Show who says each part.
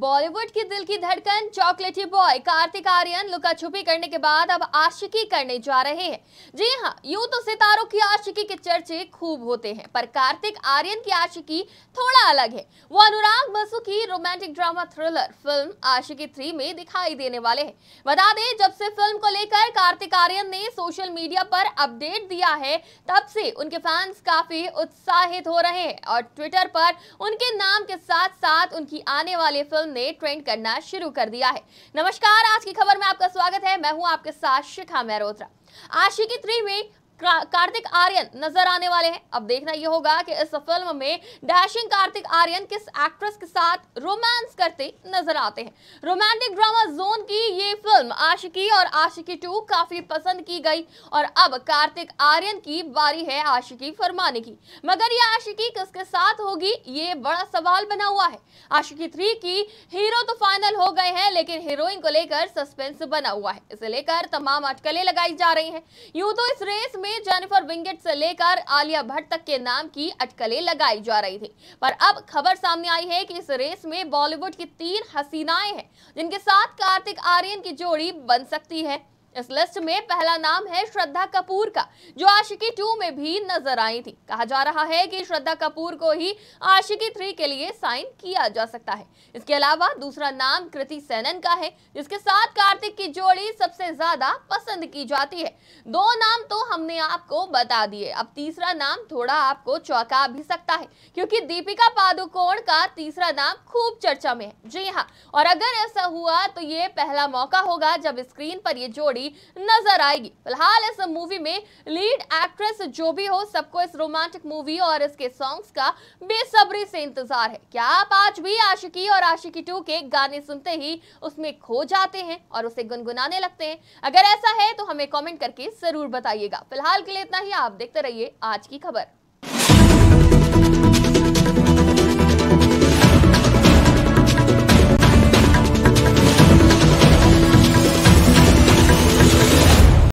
Speaker 1: बॉलीवुड की दिल की धड़कन चॉकलेटी बॉय कार्तिक आर्यन लुका छुपी करने के बाद अब आशिकी करने जा रहे हैं जी हाँ यूं तो सितारों की आशिकी के चर्चे खूब होते हैं पर कार्तिक आर्यन की आशिकी थोड़ा अलग है वो अनुराग बसु की romantic drama thriller film Aashiqui three में दिखाई देने वाले है बता दें जब से फिल्म को लेकर कार्तिक आर्यन ने सोशल मीडिया पर अपडेट दिया है तब से उनके फैंस काफी उत्साहित हो रहे हैं और ट्विटर पर उनके नाम के साथ साथ उनकी आने वाली फिल्म फिल्म ने ट्रेंड करना शुरू कर दिया है नमस्कार आज की खबर में आपका स्वागत है मैं हूँ आपके साथ शिखा मेहरोत्रा आशिकी थ्री में कार्तिक आर्यन नजर आने वाले हैं अब देखना यह होगा कि इस फिल्म में डैशिंग कार्तिक आर्यन किस एक्ट्रेस के साथ रोमांस करते नजर आते हैं रोमांटिक ड्रामा जोन की ये फिल्म आशिकी और आशिकी टू काफी पसंद की गई और अब कार्तिक आर्यन की बारी है आशिकी फरमाने की मगर यह आशिकी किसके साथ होगी ये बड़ा सवाल बना हुआ है आशिकी थ्री की हीरो तो फाइनल हो गए हैं लेकिन हीरोइन को लेकर सस्पेंस बना हुआ है इसे लेकर तमाम अटकलें लगाई जा रही हैं यूं तो इस रेस में में जेनिफर विंगेट से लेकर आलिया भट्ट तक के नाम की अटकलें लगाई जा रही थी पर अब खबर सामने आई है कि इस रेस में बॉलीवुड की तीन हसीनाएं हैं जिनके साथ कार्तिक आर्यन की जोड़ी बन सकती है इस लिस्ट में पहला नाम है श्रद्धा कपूर का जो आशिकी टू में भी नजर आई थी कहा जा रहा है कि श्रद्धा कपूर को ही आशिकी थ्री के लिए साइन किया जा सकता है इसके अलावा दूसरा नाम कृति सेनन का है जिसके साथ कार्तिक की जोड़ी सबसे ज्यादा पसंद की जाती है दो नाम तो हमने आपको बता दिए अब तीसरा नाम थोड़ा आपको चौका भी सकता है क्योंकि दीपिका पादुकोण का तीसरा नाम खूब चर्चा में है जी हाँ और अगर ऐसा हुआ तो ये पहला मौका होगा जब स्क्रीन पर ये जोड़ी रही नजर आएगी फिलहाल इस मूवी में लीड एक्ट्रेस जो भी हो सबको इस रोमांटिक मूवी और इसके सॉन्ग्स का बेसब्री से इंतजार है क्या आप आज भी आशिकी और आशिकी टू के गाने सुनते ही उसमें खो जाते हैं और उसे गुनगुनाने लगते हैं अगर ऐसा है तो हमें कॉमेंट करके जरूर बताइएगा फिलहाल के लिए इतना ही आप देखते रहिए आज की खबर